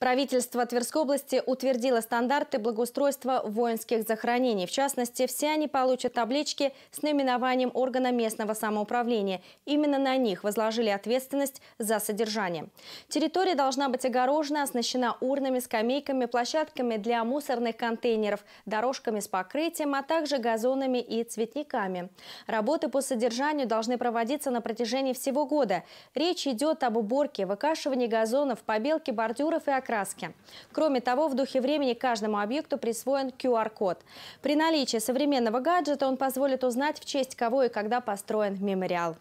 Правительство Тверской области утвердило стандарты благоустройства воинских захоронений. В частности, все они получат таблички с наименованием органа местного самоуправления. Именно на них возложили ответственность за содержание. Территория должна быть огорожена, оснащена урнами, скамейками, площадками для мусорных контейнеров, дорожками с покрытием, а также газонами и цветниками. Работы по содержанию должны проводиться на протяжении всего года. Речь идет об уборке, выкашивании газонов, побелке бордюров и окраске окраске. Кроме того, в духе времени каждому объекту присвоен QR-код. При наличии современного гаджета он позволит узнать, в честь кого и когда построен мемориал.